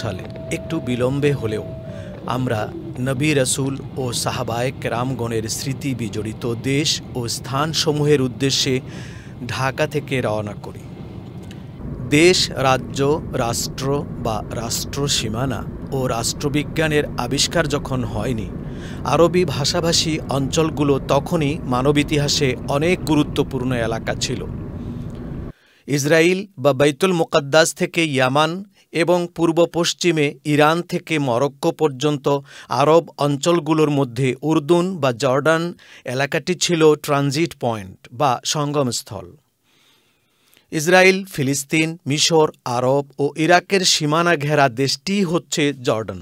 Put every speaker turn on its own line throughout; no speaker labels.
সালে একটু বিলম্বে হলেও আমরা নবী রসুল ও সাহাবায়ক রামগণের স্মৃতি বিজড়িত দেশ ও স্থানসমূহের উদ্দেশ্যে ঢাকা থেকে রওনা করি দেশ রাজ্য রাষ্ট্র বা রাষ্ট্র সীমানা ও রাষ্ট্রবিজ্ঞানের আবিষ্কার যখন হয়নি আরবি ভাষাভাষী অঞ্চলগুলো তখনই মানব ইতিহাসে অনেক গুরুত্বপূর্ণ এলাকা ছিল ইসরায়েল বা বৈতুল মোকাদ্দাস থেকে ইয়ামান এবং পূর্ব পশ্চিমে ইরান থেকে মরক্কো পর্যন্ত আরব অঞ্চলগুলোর মধ্যে উর্দুন বা জর্ডান এলাকাটি ছিল ট্রানজিট পয়েন্ট বা সঙ্গমস্থল ইসরায়েল ফিলিস্তিন মিশর আরব ও ইরাকের সীমানা ঘেরা দেশটি হচ্ছে জর্ডান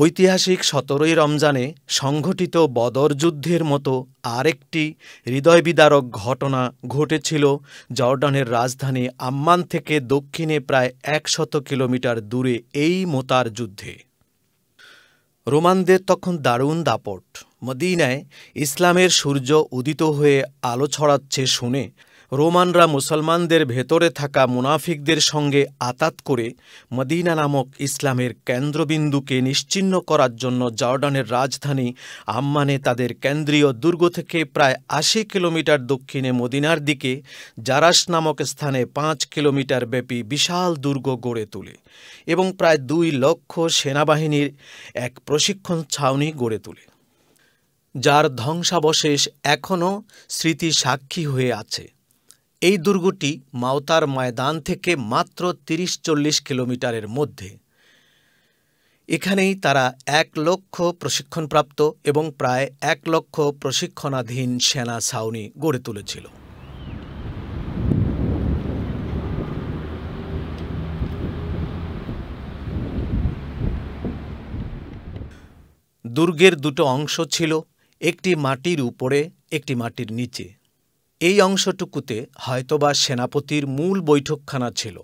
ঐতিহাসিক সতেরোই রমজানে সংঘটিত বদর যুদ্ধের মতো আরেকটি হৃদয়বিদারক ঘটনা ঘটেছিল জর্ডানের রাজধানী আম্মান থেকে দক্ষিণে প্রায় একশত কিলোমিটার দূরে এই মোতার যুদ্ধে রোমানদের তখন দারুণ দাপট মদিনায় ইসলামের সূর্য উদিত হয়ে আলো ছড়াচ্ছে শুনে রোমানরা মুসলমানদের ভেতরে থাকা মুনাফিকদের সঙ্গে আতাত করে মদিনা নামক ইসলামের কেন্দ্রবিন্দুকে নিশ্চিহ্ন করার জন্য জর্ডানের রাজধানী আম্মানে তাদের কেন্দ্রীয় দুর্গ থেকে প্রায় আশি কিলোমিটার দক্ষিণে মদিনার দিকে জারাস নামক স্থানে পাঁচ কিলোমিটার ব্যাপী বিশাল দুর্গ গড়ে তোলে এবং প্রায় দুই লক্ষ সেনাবাহিনীর এক প্রশিক্ষণ ছাউনি গড়ে তোলে যার ধ্বংসাবশেষ এখনও স্মৃতি সাক্ষী হয়ে আছে এই দুর্গটি মাওতার ময়দান থেকে মাত্র তিরিশ চল্লিশ কিলোমিটারের মধ্যে এখানেই তারা এক লক্ষ প্রশিক্ষণপ্রাপ্ত এবং প্রায় এক লক্ষ প্রশিক্ষণাধীন সেনা ছাউনি গড়ে তুলেছিল দুর্গের দুটো অংশ ছিল একটি মাটির উপরে একটি মাটির নিচে এই অংশটুকুতে হয়তোবা সেনাপতির মূল বৈঠকখানা ছিল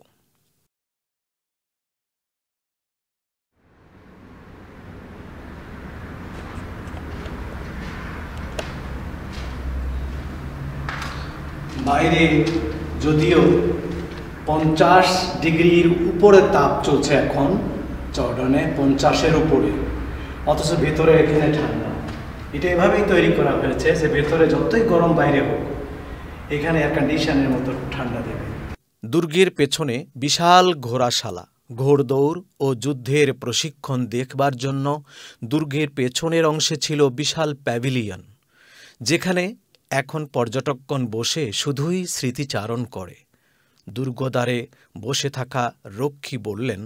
বাইরে যদিও পঞ্চাশ ডিগ্রির উপরে তাপ চলছে এখন চর্ডনে পঞ্চাশের উপরে অথচ ভেতরে এখানে ঠান্ডা এটা এভাবেই তৈরি করা হয়েছে যে ভেতরে যতই গরম বাইরে হোক এখানে এয়ার কন্ডিশনের মতো ঠান্ডা দেবে দুর্গের পেছনে বিশাল ঘোড়াশালা ঘোড়দৌড় ও যুদ্ধের প্রশিক্ষণ দেখবার জন্য দুর্গের পেছনের অংশে ছিল বিশাল প্যাভিলিয়ন যেখানে এখন পর্যটকগণ বসে শুধুই স্মৃতিচারণ করে দুর্গদ্বারে বসে থাকা রক্ষী বললেন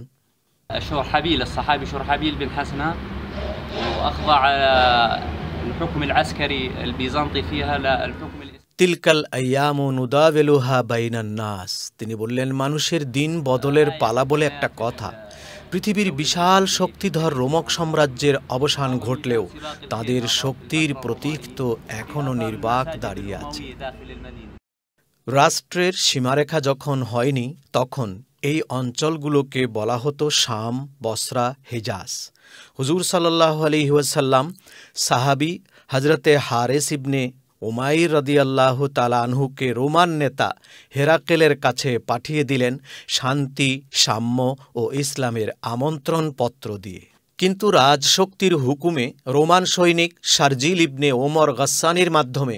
الحكم العسكري البيزنطي فيها للحكم তিলকাল আয়ামু নুদাভেলুহা বাইনান নাস তিনি বললেন মানুষের দিন বদলের পালা বলে একটা কথা পৃথিবীর বিশাল শক্তিধর রোমক সাম্রাজ্যের অবসান ঘটলেও তাদের শক্তির প্রতীক তো এখনও নির্বাক দাঁড়িয়ে আছে রাষ্ট্রের সীমারেখা যখন হয়নি তখন এই অঞ্চলগুলোকে বলা হতো শাম বসরা হেজাজ হুজুর সাল্লাহ আলি ওয়াসাল্লাম সাহাবি হজরতে হারেস ইবনে ওমাইর রদিয়াল্লাহ তালানহুকে রোমান নেতা হেরাকেলের কাছে পাঠিয়ে দিলেন শান্তি সাম্য ও ইসলামের আমন্ত্রণ পত্র দিয়ে কিন্তু রাজশক্তির হুকুমে রোমান সৈনিক শারজিল ইবনে ওমর গাসানির মাধ্যমে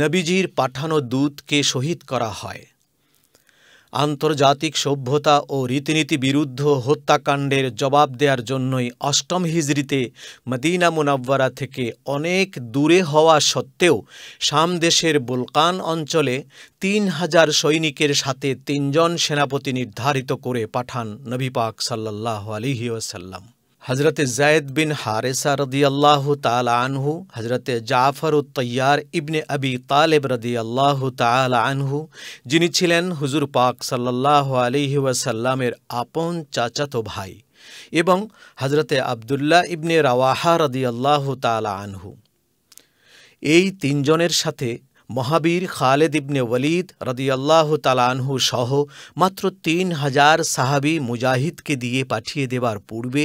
নবীজির পাঠানো দূতকে শহীদ করা হয় আন্তর্জাতিক সভ্যতা ও রীতিনীতি বিরুদ্ধ হত্যাকাণ্ডের জবাব দেওয়ার জন্যই অষ্টম হিজড়িতে মদিনা মুনাব্বারা থেকে অনেক দূরে হওয়া সত্ত্বেও সামদেশের বুলকান অঞ্চলে তিন হাজার সৈনিকের সাথে তিনজন সেনাপতি নির্ধারিত করে পাঠান নবী পাক সাল্লাহ আলিহিউসাল্লাম হজরত জায়দ বিন হারেসা রদি আল্লাহ আনহু হজরত জাফর উত্তৈয়ার ইবনে আবি তালেব রদি আল্লাহ আনহু যিনি ছিলেন হুজুর পাক সাল্লাহ আলিহি ওয়াসাল্লামের আপন চাচাতো ভাই এবং হজরতে আবদুল্লাহ ইবনে রওয়াহা রদি আল্লাহ আনহু এই তিনজনের সাথে মহাবীর খালেদ ইবনে ওয়ালিদ রদিয়াল্লাহ তালানহু সহ মাত্র তিন হাজার সাহাবি মুজাহিদকে দিয়ে পাঠিয়ে দেবার পূর্বে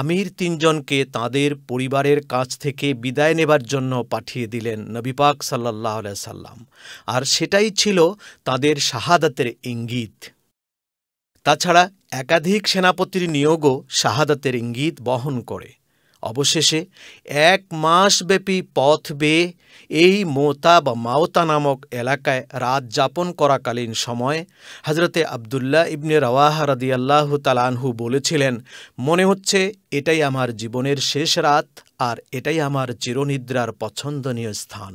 আমির তিনজনকে তাদের পরিবারের কাছ থেকে বিদায় নেবার জন্য পাঠিয়ে দিলেন নবীপাক সাল্লাহ সাল্লাম আর সেটাই ছিল তাদের শাহাদাতের ইঙ্গিত তাছাড়া একাধিক সেনাপতির নিয়োগও শাহাদাতের ইঙ্গিত বহন করে অবশেষে এক মাসব্যাপী পথ বেয়ে এই মোতা বা মাওতা নামক এলাকায় রাত যাপন করাকালীন সময়ে হজরতে আবদুল্লাহ ইবনে রওয়াহ আল্লাহ তালানহু বলেছিলেন মনে হচ্ছে এটাই আমার জীবনের শেষ রাত আর এটাই আমার চিরনিদ্রার পছন্দনীয় স্থান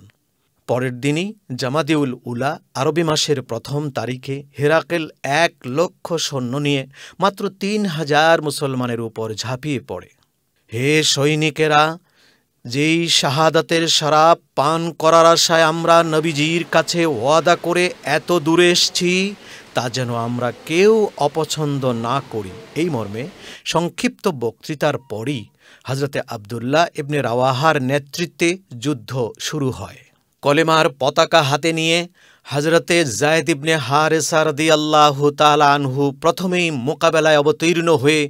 পরের দিনই জামাদিউল উলা আরবি মাসের প্রথম তারিখে হেরাকেল এক লক্ষ সৈন্য নিয়ে মাত্র তিন হাজার মুসলমানের উপর ঝাঁপিয়ে পড়ে হে সৈনিকেরা যেই শাহাদাতের সারাপ পান করার আশায় আমরা নবীজির কাছে ওয়াদা করে এত দূরে এসছি তা যেন আমরা কেউ অপছন্দ না করি এই মর্মে সংক্ষিপ্ত বক্তৃতার পরই হজরতে আবদুল্লাহ ইবনে রাওয়াহার নেতৃত্বে যুদ্ধ শুরু হয় কলেমার পতাকা হাতে নিয়ে হজরতে জায়দ ইবনে হারেসারদি আল্লাহ আনহু প্রথমেই মোকাবেলায় অবতীর্ণ হয়ে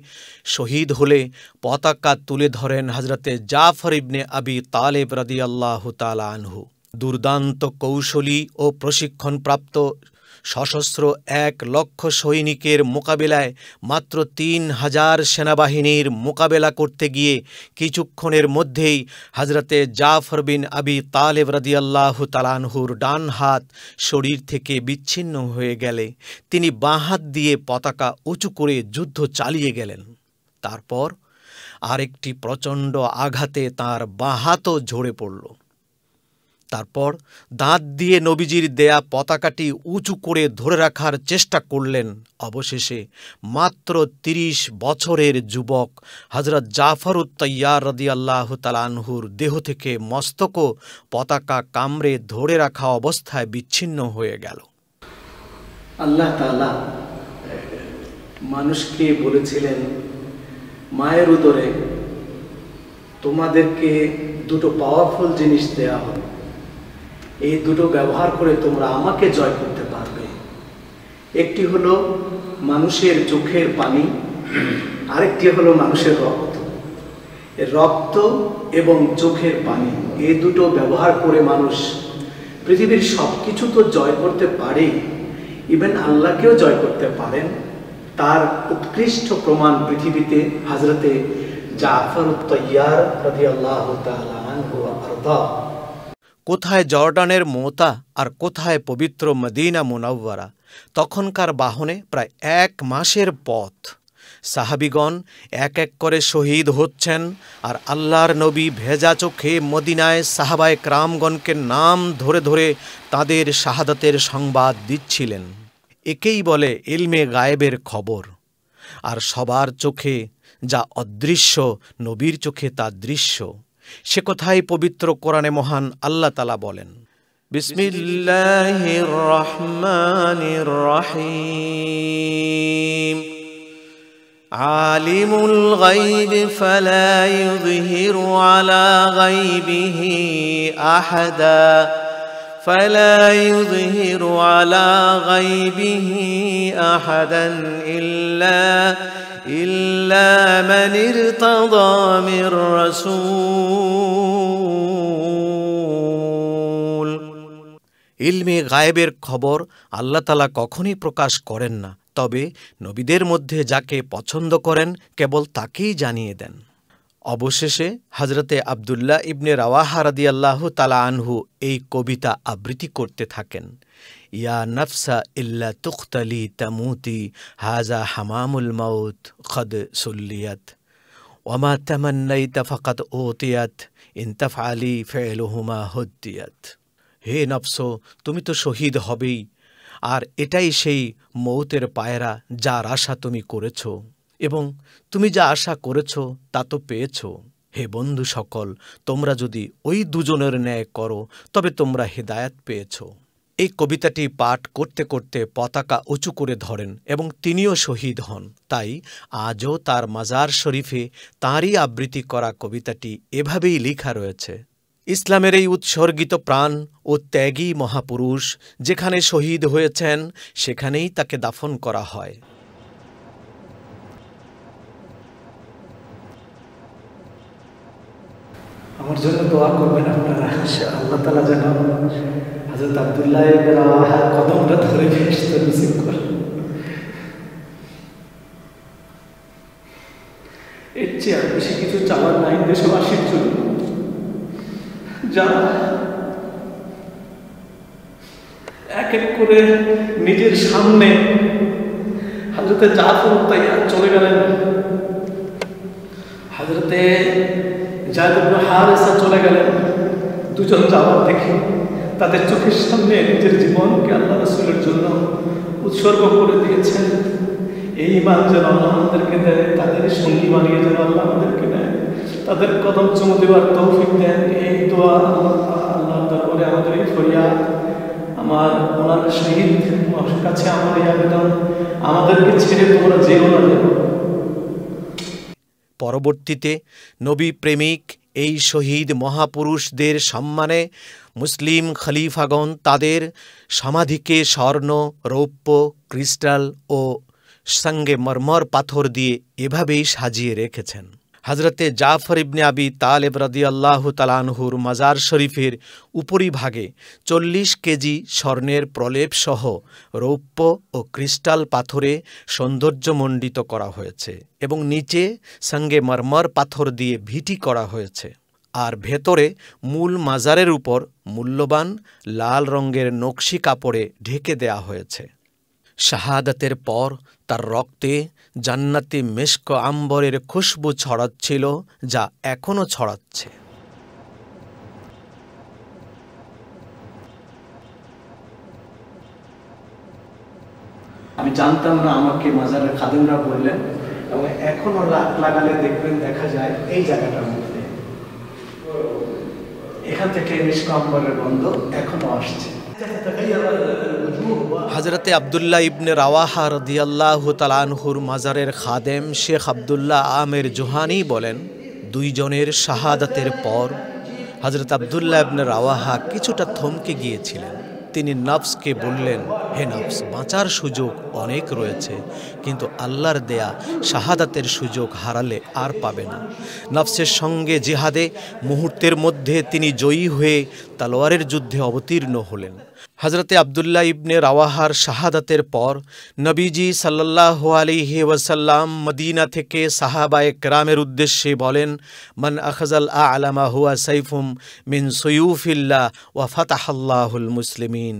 শহীদ হলে পতাকা তুলে ধরেন হজরতে জাফর ইবনে আবি তালেব রদি আল্লাহ আনহু দুর্দান্ত কৌশলী ও প্রশিক্ষণপ্রাপ্ত সশস্ত্র এক লক্ষ সৈনিকের মোকাবেলায় মাত্র তিন হাজার সেনাবাহিনীর মোকাবেলা করতে গিয়ে কিছুক্ষণের মধ্যেই হজরতে জাফর বিন আবি তালেব রাদিয়াল্লাহ তালানহুর ডান হাত শরীর থেকে বিচ্ছিন্ন হয়ে গেলে তিনি বাঁহাত দিয়ে পতাকা উঁচু করে যুদ্ধ চালিয়ে গেলেন তারপর আরেকটি প্রচণ্ড আঘাতে তাঁর বাঁহাতও ঝরে পড়ল তারপর দাঁত দিয়ে নবীজির দেয়া পতাকাটি উঁচু করে ধরে রাখার চেষ্টা করলেন অবশেষে মাত্র তিরিশ বছরের যুবক হজরত জাফর উত্তয়ার রদি আল্লাহ তালানহুর দেহ থেকে মস্তক পতাকা কামড়ে ধরে রাখা অবস্থায় বিচ্ছিন্ন হয়ে গেল আল্লাহ মানুষকে বলেছিলেন মায়ের উদরে তোমাদেরকে দুটো পাওয়ারফুল জিনিস দেয়া হবে এই দুটো ব্যবহার করে তোমরা আমাকে জয় করতে পারবে একটি হলো মানুষের চোখের পানি আরেকটি হলো মানুষের রক্ত রক্ত এবং চোখের পানি এই দুটো ব্যবহার করে মানুষ পৃথিবীর সব কিছু তো জয় করতে পারে ইভেন আল্লাহকেও জয় করতে পারেন তার উৎকৃষ্ট প্রমাণ পৃথিবীতে হাজরতে জাফর তৈয়ার রাজি আল্লাহ তালান কোথায় জর্ডানের মোতা আর কোথায় পবিত্র মদিনা মুনাওয়ারা তখনকার বাহনে প্রায় এক মাসের পথ সাহাবিগণ এক এক করে শহীদ হচ্ছেন আর আল্লাহর নবী ভেজা চোখে মদিনায় সাহাবায় ক্রামগণকে নাম ধরে ধরে তাদের শাহাদাতের সংবাদ দিচ্ছিলেন একেই বলে এলমে গায়েবের খবর আর সবার চোখে যা অদৃশ্য নবীর চোখে তা দৃশ্য সে কথাই পবিত্র কোরআনে মহান আল্লাহ তালা বলেন عالم الغيب فلا يظهر على غيبه أحدا فلا يظهر على غيبه أحدا إلا إلا من ارتضى من رسول ইলমে গায়েবের খবর আল্লাহ তালা কখনই প্রকাশ করেন না তবে নবীদের মধ্যে যাকে পছন্দ করেন কেবল তাকেই জানিয়ে দেন অবশেষে হজরতে আবদুল্লাহ ইবনে রাওয়াহা রাদিয়াল্লাহ তালা আনহু এই কবিতা আবৃত্তি করতে থাকেন ইয়া নফসা ইল্লা তুখতালি তামুতি হাজা হামামুল মাউত খদ সুল্লিয়াত ওমা তামান্নাই তাফাকাত ওতিয়াত ইনতাফালি ফেলহুমা হদ্দিয়াত হে নফস তুমি তো শহীদ হবেই আর এটাই সেই মৌতের পায়রা যার আশা তুমি করেছ এবং তুমি যা আশা করেছ তা তো পেয়েছ হে বন্ধু সকল তোমরা যদি ওই দুজনের ন্যায় করো তবে তোমরা হেদায়াত পেয়েছো এই কবিতাটি পাঠ করতে করতে পতাকা উঁচু করে ধরেন এবং তিনিও শহীদ হন তাই আজও তার মাজার শরীফে তাঁরই আবৃত্তি করা কবিতাটি এভাবেই লেখা রয়েছে ইসলামের এই উৎসর্গিত প্রাণ ও ত্যাগী মহাপুরুষ যেখানে শহীদ হয়েছেন সেখানেই তাকে দাফন করা হয় আমার জন্য দোয়া করবেন আপনারা আল্লাহ তালা যেন হাজরত আবদুল্লাহ কদমটা ধরে ফেসতে রিসিভ করেন এর চেয়ে আর বেশি কিছু চাওয়ার নাই দেশবাসীর জন্য যারা এক এক করে নিজের সামনে হাজরতে যা তাই চলে গেলেন হাজরতে হার হারেসা চলে গেলেন দুজন যাওয়ার দেখে তাদের চোখের সামনে নিজের জীবনকে আল্লাহ রসুলের জন্য উৎসর্গ করে দিয়েছেন এই ইমান যেন আল্লাহ আমাদেরকে দেয় তাদের সঙ্গী বানিয়ে যেন আল্লাহ আমাদেরকে দেয় তাদের কদম চুমু দেওয়ার তৌফিক দেন এই দোয়া আল্লাহ করে আমাদের এই ফরিয়া আমার ওনার শহীদ কাছে আমার এই আবেদন আমাদেরকে ছেড়ে তোমরা যেও না যেও পরবর্তীতে নবী প্রেমিক এই শহীদ মহাপুরুষদের সম্মানে মুসলিম খলিফাগণ তাদের সমাধিকে স্বর্ণ রৌপ্য ক্রিস্টাল ও সঙ্গে মর্মর পাথর দিয়ে এভাবেই সাজিয়ে রেখেছেন হজরতে জাফর ইবনে আবি তালেব আল্লাহ তালানহুর মাজার শরীফের উপরিভাগে চল্লিশ কেজি স্বর্ণের প্রলেপসহ রৌপ্য ও ক্রিস্টাল পাথরে সৌন্দর্যমণ্ডিত করা হয়েছে এবং নিচে সঙ্গে মর্মর পাথর দিয়ে ভিটি করা হয়েছে আর ভেতরে মূল মাজারের উপর মূল্যবান লাল রঙের নকশি কাপড়ে ঢেকে দেয়া হয়েছে শাহাদাতের পর তার রক্তে জান্নাতি মেশক আম্বরের খুশবু ছড়াচ্ছিল যা এখনও ছড়াচ্ছে আমি জানতাম না আমাকে মাজারের খাদেমরা বললেন এবং এখনো লাখ লাগালে দেখবেন দেখা যায় এই জায়গাটার মধ্যে এখান থেকে গন্ধ এখনো আসছে হজরতে আবদুল্লাহ ইবনে রাওয়াহা রদিয়াল্লাহ তালানহুর মাজারের খাদেম শেখ আবদুল্লাহ আমের জোহানি বলেন দুইজনের শাহাদাতের পর হজরত আবদুল্লাহ ইবনে রাওয়াহা কিছুটা থমকে গিয়েছিলেন তিনি নফসকে বললেন হে নফস বাঁচার সুযোগ অনেক রয়েছে কিন্তু আল্লাহর দেয়া শাহাদাতের সুযোগ হারালে আর পাবে না নফসের সঙ্গে জেহাদে মুহূর্তের মধ্যে তিনি জয়ী হয়ে তালোয়ারের যুদ্ধে অবতীর্ণ হলেন হজরতে আবদুল্লাহ ইবনে রাওয়াহার শাহাদাতের পর নবীজি সাল্লাহ আলিহি ওয়াসাল্লাম মদিনা থেকে সাহাবায়ে ক্রামের উদ্দেশ্যে বলেন মন আখজাল আলামা হুয়া সাইফুম মিন সৈফিল্লা ওয়া ফাতাহাল্লাহুল মুসলিমিন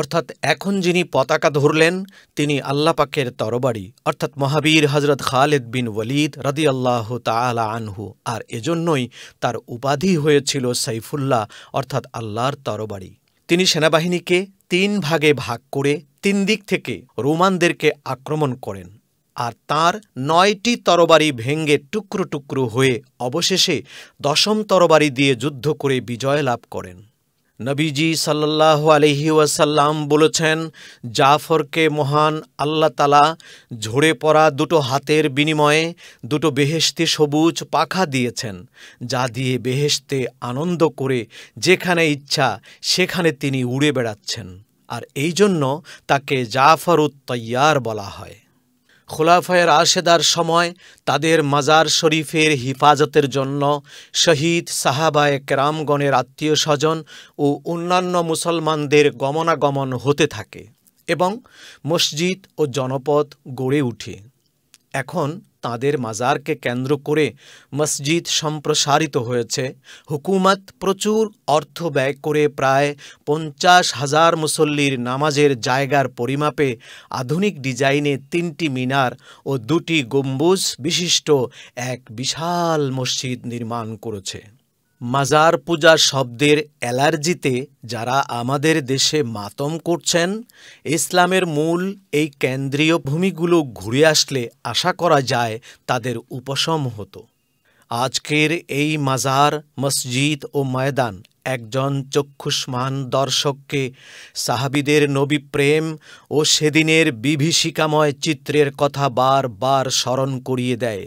অর্থাৎ এখন যিনি পতাকা ধরলেন তিনি আল্লাপাকের তরবারি অর্থাৎ মহাবীর হজরত খালেদ বিন ওয়ালিদ রদি আল্লাহ তালা আনহু আর এজন্যই তার উপাধি হয়েছিল সাইফুল্লাহ অর্থাৎ আল্লাহর তরবারি তিনি সেনাবাহিনীকে তিন ভাগে ভাগ করে তিন দিক থেকে রোমানদেরকে আক্রমণ করেন আর তার নয়টি তরবারি ভেঙ্গে টুকরো টুকরো হয়ে অবশেষে দশম তরবারি দিয়ে যুদ্ধ করে বিজয় লাভ করেন নবীজি সাল্লাহ আলহি ওয়াসাল্লাম বলেছেন জাফরকে মহান আল্লাহ তালা ঝরে পড়া দুটো হাতের বিনিময়ে দুটো বেহেস্তি সবুজ পাখা দিয়েছেন যা দিয়ে বেহেস্তে আনন্দ করে যেখানে ইচ্ছা সেখানে তিনি উড়ে বেড়াচ্ছেন আর এই জন্য তাকে জাফর উত্তৈয়ার বলা হয় খোলাফায়ের আশেদার সময় তাদের মাজার শরীফের হিফাজতের জন্য শহীদ সাহাবায় কেরামগণের আত্মীয় স্বজন ও অন্যান্য মুসলমানদের গমনাগমন হতে থাকে এবং মসজিদ ও জনপদ গড়ে উঠে এখন তাদের মাজারকে কেন্দ্র করে মসজিদ সম্প্রসারিত হয়েছে হুকুমত প্রচুর অর্থ ব্যয় করে প্রায় পঞ্চাশ হাজার মুসল্লির নামাজের জায়গার পরিমাপে আধুনিক ডিজাইনে তিনটি মিনার ও দুটি গম্বুজ বিশিষ্ট এক বিশাল মসজিদ নির্মাণ করেছে মাজার পূজা শব্দের অ্যালার্জিতে যারা আমাদের দেশে মাতম করছেন ইসলামের মূল এই কেন্দ্রীয় ভূমিগুলো ঘুরে আসলে আশা করা যায় তাদের উপশম হতো আজকের এই মাজার মসজিদ ও ময়দান একজন চক্ষুষ্মান দর্শককে সাহাবিদের নবী প্রেম ও সেদিনের বিভীষিকাময় চিত্রের কথা বার বার স্মরণ করিয়ে দেয়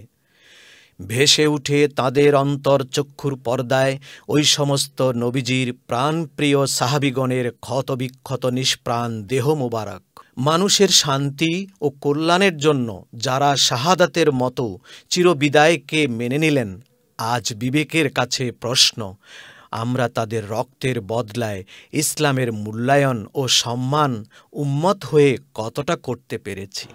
ভেসে উঠে তাদের অন্তর্চক্ষুর পর্দায় ওই সমস্ত নবীজির প্রাণপ্রিয় সাহাবিগণের ক্ষতবিক্ষত নিষ্প্রাণ দেহ মোবারক মানুষের শান্তি ও কল্যাণের জন্য যারা শাহাদাতের মতো চিরবিদায়কে মেনে নিলেন আজ বিবেকের কাছে প্রশ্ন আমরা তাদের রক্তের বদলায় ইসলামের মূল্যায়ন ও সম্মান উম্মত হয়ে কতটা করতে পেরেছি